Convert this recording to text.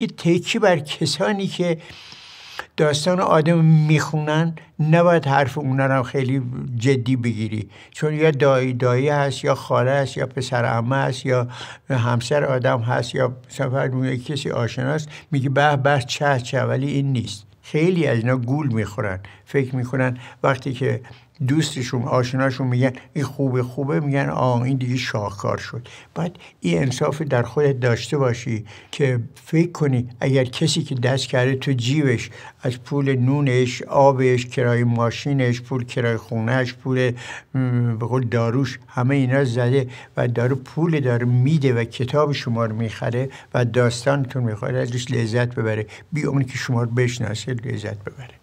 یه تکی بر کسانی که داستان آدم میخونن نباید حرف اونا رو خیلی جدی بگیری چون یا دایی دایی هست یا خاله هست یا پسر امه هست یا همسر آدم هست یا سفر کسی آشناست میگه به به چه چه ولی این نیست خیلی از اینا گول میخورن فکر میکنن وقتی که دوستشون آشناشون میگن این خوبه خوبه میگن آ این دیگه شاهکار شد بعد این انصاف در خودت داشته باشی که فکر کنی اگر کسی که دست کرده تو جیبش از پول نونش آبش کرای ماشینش پول کرای خونهش پول به داروش همه اینا زده و داره پول داره میده و کتاب شما رو میخره و داستانتون میخواد ازش لذت ببره بی اون که شما رو بشناسه لذت ببره